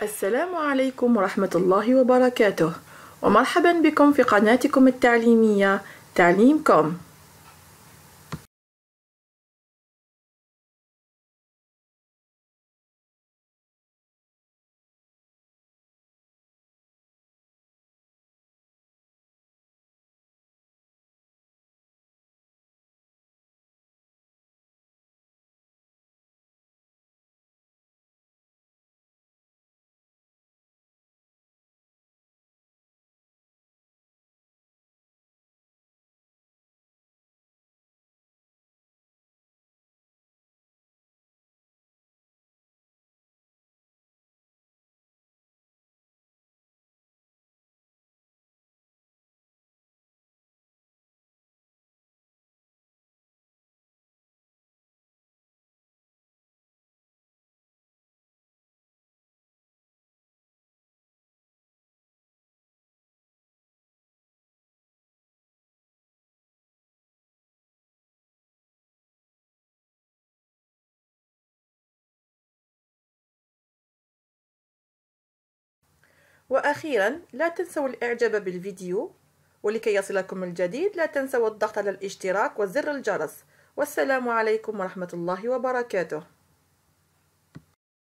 السلام عليكم ورحمة الله وبركاته ومرحبا بكم في قناتكم التعليمية تعليمكم وأخيرا لا تنسوا الإعجاب بالفيديو ولكي يصلكم الجديد لا تنسوا الضغط على الاشتراك وزر الجرس والسلام عليكم ورحمة الله وبركاته